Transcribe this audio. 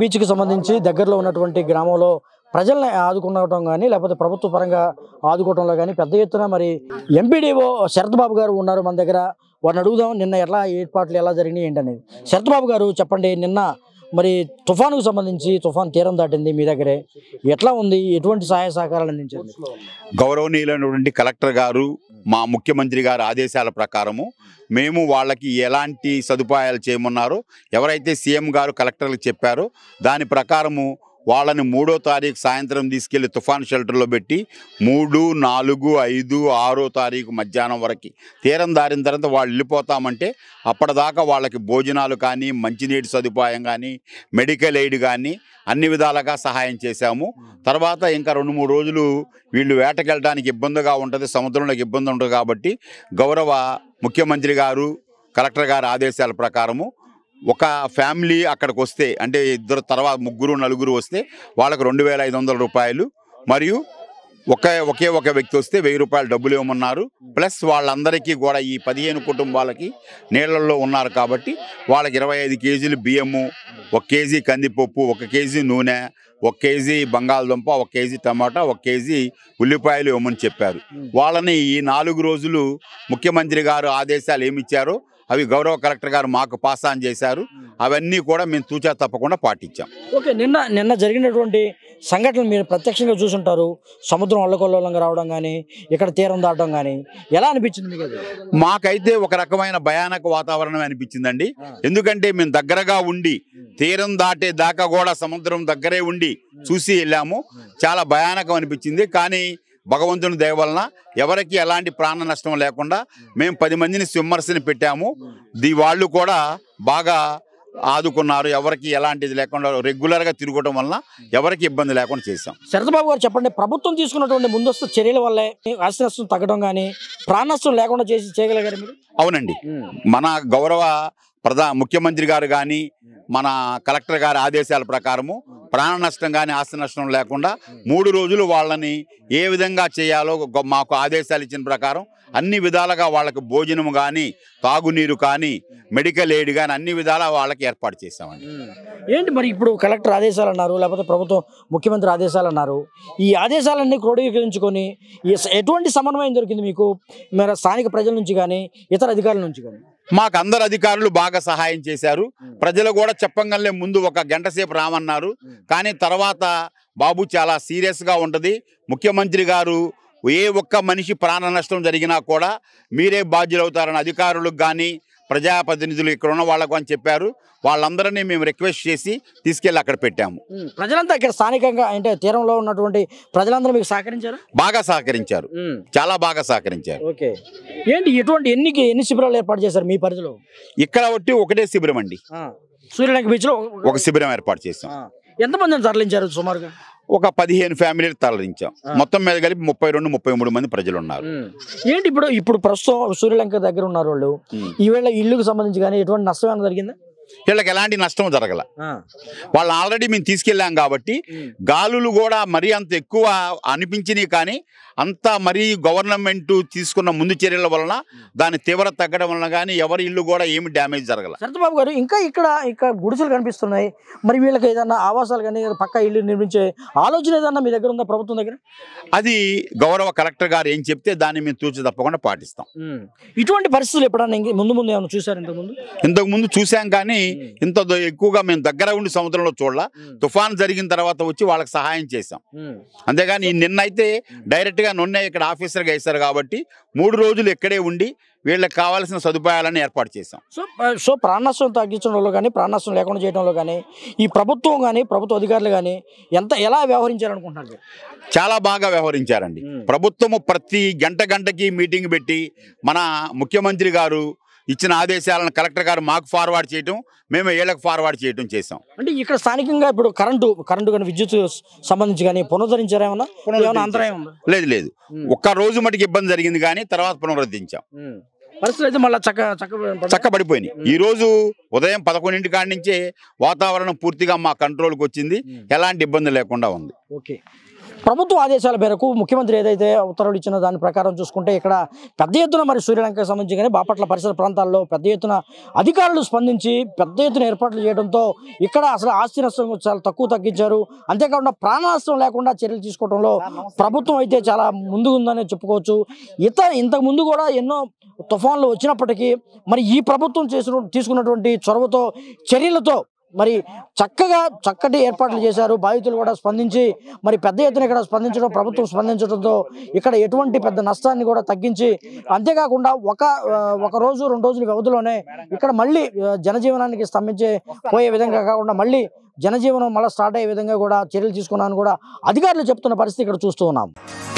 బీచ్కి సంబంధించి దగ్గరలో ఉన్నటువంటి గ్రామంలో ప్రజల్ని ఆదుకున్నటం కానీ లేకపోతే ప్రభుత్వ పరంగా ఆదుకోవటంలో కానీ పెద్ద ఎత్తున మరి ఎంపీడీఓ శరత్ బాబు గారు ఉన్నారు మన దగ్గర వారిని అడుగుదాం నిన్న ఎలా ఏర్పాట్లు ఎలా జరిగినాయి ఏంటనేది శరత్ బాబు గారు చెప్పండి నిన్న మరి తుఫానుకు సంబంధించి తుఫాన్ తీరం దాటింది మీ దగ్గరే ఎట్లా ఉంది ఎటువంటి సహాయ సహకారాలు అందించారు గౌరవనీయులైనటువంటి కలెక్టర్ గారు మా ముఖ్యమంత్రి గారి ఆదేశాల ప్రకారము మేము వాళ్ళకి ఎలాంటి సదుపాయాలు చేయమన్నారో ఎవరైతే సీఎం గారు కలెక్టర్లకు చెప్పారో దాని ప్రకారము వాళ్ళని మూడో తారీఖు సాయంత్రం తీసుకెళ్లి తుఫాన్ షెల్టర్లో పెట్టి మూడు నాలుగు ఐదు ఆరో తారీఖు మధ్యాహ్నం వరకు తీరం దారిన తర్వాత వాళ్ళు వెళ్ళిపోతామంటే అప్పటిదాకా వాళ్ళకి భోజనాలు కానీ మంచినీటి సదుపాయం కానీ మెడికల్ ఎయిడ్ కానీ అన్ని విధాలుగా సహాయం చేశాము తర్వాత ఇంకా రెండు మూడు రోజులు వీళ్ళు వేటకెళ్ళడానికి ఇబ్బందిగా ఉంటుంది సముద్రంలోకి ఇబ్బంది ఉంటుంది కాబట్టి గౌరవ ముఖ్యమంత్రి గారు కలెక్టర్ గారి ఆదేశాల ప్రకారము ఒక ఫ్యామిలీ అక్కడికి వస్తే అంటే ఇద్దరు తర్వాత ముగ్గురు నలుగురు వస్తే వాళ్ళకు రెండు వేల ఐదు వందల రూపాయలు మరియు ఒకే ఒకే ఒక వ్యక్తి వస్తే వెయ్యి రూపాయలు డబ్బులు ఇవ్వమన్నారు ప్లస్ వాళ్ళందరికీ కూడా ఈ పదిహేను కుటుంబాలకి నీళ్ళల్లో ఉన్నారు కాబట్టి వాళ్ళకి ఇరవై ఐదు కేజీలు బియ్యము ఒక కేజీ కందిపప్పు ఒక కేజీ నూనె ఒక కేజీ బంగాళదుంప ఒక కేజీ టమాటా ఒక కేజీ ఉల్లిపాయలు ఇవ్వమని చెప్పారు వాళ్ళని ఈ నాలుగు రోజులు ముఖ్యమంత్రి గారు ఆదేశాలు ఏమిచ్చారో అవి గౌరవ కలెక్టర్ గారు మాకు పాస్ ఆన్ చేశారు అవన్నీ కూడా మేము తూచా తప్పకుండా పాటించాం ఓకే నిన్న నిన్న జరిగినటువంటి సంఘటనలు మీరు ప్రత్యక్షంగా చూసుంటారు సముద్రం అల్లకొల్లోలంగా రావడం కానీ ఇక్కడ తీరం దాటడం కానీ ఎలా అనిపించింది మీకు మాకైతే ఒక రకమైన భయానక వాతావరణం అనిపించిందండి ఎందుకంటే మేము దగ్గరగా ఉండి తీరం దాటే దాకా కూడా సముద్రం దగ్గరే ఉండి చూసి వెళ్ళాము చాలా భయానకం అనిపించింది కానీ భగవంతుని దయ వలన ఎవరికి ఎలాంటి ప్రాణ నష్టం లేకుండా మేము పది మందిని స్విమ్మర్స్ని పెట్టాము ది వాళ్ళు కూడా బాగా ఆదుకున్నారు ఎవరికి ఎలాంటిది లేకుండా రెగ్యులర్గా తిరగటం వలన ఎవరికి ఇబ్బంది లేకుండా చేశాం శరత్బాబు గారు చెప్పండి ప్రభుత్వం తీసుకున్నటువంటి ముందస్తు చర్యల వల్లే ఆస్తి తగ్గడం కానీ ప్రాణ నష్టం లేకుండా చేసి చేయగలిగారు మీరు అవునండి మన గౌరవ ప్రధా ముఖ్యమంత్రి గారు కానీ మన కలెక్టర్ గారి ఆదేశాల ప్రకారము ప్రాణ నష్టం కానీ ఆస్తి నష్టం లేకుండా మూడు రోజులు వాళ్ళని ఏ విధంగా చేయాలో మాకు ఆదేశాలు ఇచ్చిన ప్రకారం అన్ని విధాలుగా వాళ్ళకి భోజనం కానీ తాగునీరు కానీ మెడికల్ ఎయిడ్ కానీ అన్ని విధాలా వాళ్ళకి ఏర్పాటు చేసామండి ఏంటి మరి ఇప్పుడు కలెక్టర్ ఆదేశాలు అన్నారు లేకపోతే ప్రభుత్వం ముఖ్యమంత్రి ఆదేశాలు అన్నారు ఈ ఆదేశాలన్నీ క్రోడీకరించుకొని ఎటువంటి సమన్వయం దొరికింది మీకు మరి స్థానిక ప్రజల నుంచి కానీ ఇతర అధికారుల నుంచి కానీ మాకు అందరు అధికారులు బాగా సహాయం చేశారు ప్రజలు కూడా చెప్పంగానే ముందు ఒక గంట సేపు రామన్నారు కానీ తర్వాత బాబు చాలా సీరియస్గా ఉంటుంది ముఖ్యమంత్రి గారు ఏ ఒక్క మనిషి ప్రాణ నష్టం జరిగినా కూడా మీరే బాధ్యులవుతారని అధికారులకు కానీ ప్రజాప్రతినిధులు ఇక్కడ ఉన్న వాళ్ళకు అని చెప్పారు వాళ్ళందరినీ మేము రిక్వెస్ట్ చేసి తీసుకెళ్ళి అక్కడ పెట్టాము ప్రజలంతా ఇక్కడ స్థానికంగా అంటే తీరంలో ఉన్నటువంటి ప్రజలందరూ మీకు సహకరించారు బాగా సహకరించారు చాలా బాగా సహకరించారు ఓకే ఏంటి ఇటువంటి ఎన్ని ఎన్ని శిబిరాలు ఏర్పాటు చేశారు మీ పరిధిలో ఇక్కడ ఒకటి ఒకటే శిబిరం అండి సూర్యలంక బీచ్ లో ఒక శిబిరం ఏర్పాటు చేసాం ఎంతమందిని తరలించారు సుమారుగా ఒక పదిహేను ఫ్యామిలీలు తరలించాం మొత్తం మీద కలిపి ముప్పై రెండు ముప్పై మూడు మంది ప్రజలు ఉన్నారు ఏంటి ఇప్పుడు ఇప్పుడు ప్రస్తుతం సూర్యలంక దగ్గర ఉన్నారు వాళ్ళు ఈవేళ ఇల్లుకు సంబంధించి కానీ ఎటువంటి నష్టం ఏమైనా జరిగిందా వీళ్ళకి ఎలాంటి నష్టం జరగల వాళ్ళు ఆల్రెడీ మేము తీసుకెళ్ళాం కాబట్టి గాలులు కూడా మరీ అంత ఎక్కువ అనిపించినాయి కానీ అంత మరీ గవర్నమెంట్ తీసుకున్న ముందు చర్యల వలన దాని తీవ్ర తగ్గడం వలన కానీ ఎవరి ఇల్లు కూడా ఏమి డ్యామేజ్ జరగల సరతబాబు గారు ఇంకా ఇక్కడ ఇక్కడ గుడిసెలు కనిపిస్తున్నాయి మరి వీళ్ళకి ఏదన్నా ఆవాసాలు కానీ పక్క ఇల్లు నిర్మించే ఆలోచన ఏదన్నా మీ దగ్గర ఉందా ప్రభుత్వం దగ్గర అది గౌరవ కలెక్టర్ గారు ఏం చెప్తే దాన్ని మేము తూచి తప్పకుండా పాటిస్తాం ఇటువంటి పరిస్థితులు ఎప్పుడన్నా ముందు ముందు ఏమైనా చూసారు ఇంతకుముందు ఇంతకుముందు చూసాం కానీ కానీ ఇంత ఎక్కువగా మేము దగ్గర ఉండి సముద్రంలో చూడలా తుఫాన్ జరిగిన తర్వాత వచ్చి వాళ్ళకి సహాయం చేసాం అంతేగాని నిన్నైతే డైరెక్ట్గా నిన్నే ఇక్కడ ఆఫీసర్గా వేశారు కాబట్టి మూడు రోజులు ఇక్కడే ఉండి వీళ్ళకి కావాల్సిన సదుపాయాలను ఏర్పాటు చేశాం సో సో ప్రాణాశ్రం తగ్గించడంలో కానీ ప్రాణాశ్రం లేకుండా చేయడంలో కానీ ఈ ప్రభుత్వం కానీ ప్రభుత్వ అధికారులు కానీ ఎంత ఎలా వ్యవహరించారనుకుంటున్నారు చాలా బాగా వ్యవహరించారండి ప్రభుత్వము ప్రతి గంట గంటకి మీటింగ్ పెట్టి మన ముఖ్యమంత్రి గారు ఇచ్చిన ఆదేశాలను కలెక్టర్ గారు మాకు ఫార్వర్డ్ చేయటం మేము ఏళ్లకు ఫార్వర్డ్ చేయటం చేసాం అంటే ఇక్కడ స్థానికంగా ఇప్పుడు కరెంటు కరెంటు కానీ విద్యుత్ సంబంధించి కానీ పునరుద్ధరించారేమన్నా అంతరాయం లేదు లేదు ఒక్క రోజు మటుకు ఇబ్బంది జరిగింది కానీ తర్వాత పునరుద్ధరించాం పరిస్థితులు మళ్ళీ చక్క చక్క ఈ రోజు ఉదయం పదకొండింటి కాడి నుంచే వాతావరణం పూర్తిగా మా కంట్రోల్కి వచ్చింది ఎలాంటి ఇబ్బంది లేకుండా ఉంది ఓకే ప్రభుత్వ ఆదేశాల మేరకు ముఖ్యమంత్రి ఏదైతే ఉత్తర్వులు ఇచ్చినా దాని ప్రకారం చూసుకుంటే ఇక్కడ పెద్ద ఎత్తున మరి సూర్యలంకకు సంబంధించి కానీ బాపట్ల పరిసర ప్రాంతాల్లో పెద్ద ఎత్తున అధికారులు స్పందించి పెద్ద ఎత్తున ఏర్పాట్లు చేయడంతో ఇక్కడ అసలు ఆస్తి నష్టం చాలా తక్కువ తగ్గించారు అంతేకాకుండా ప్రాణ నష్టం లేకుండా చర్యలు తీసుకోవడంలో ప్రభుత్వం అయితే చాలా ముందుగుందని చెప్పుకోవచ్చు ఇత ఇంతకు ముందు కూడా ఎన్నో తుఫాన్లు వచ్చినప్పటికీ మరి ఈ ప్రభుత్వం చేసిన తీసుకున్నటువంటి చొరవతో చర్యలతో మరి చక్కగా చక్కటి ఏర్పాట్లు చేశారు బాధితులు కూడా స్పందించి మరి పెద్ద ఎత్తున ఇక్కడ స్పందించడం ప్రభుత్వం స్పందించడంతో ఇక్కడ ఎటువంటి పెద్ద నష్టాన్ని కూడా తగ్గించి అంతేకాకుండా ఒక ఒక రోజు రెండు రోజుల వ్యవధిలోనే ఇక్కడ మళ్ళీ జనజీవనానికి స్తంభించే పోయే విధంగా కాకుండా మళ్ళీ జనజీవనం మళ్ళీ స్టార్ట్ అయ్యే విధంగా కూడా చర్యలు తీసుకున్నాను కూడా అధికారులు చెప్తున్న పరిస్థితి ఇక్కడ చూస్తూ ఉన్నాం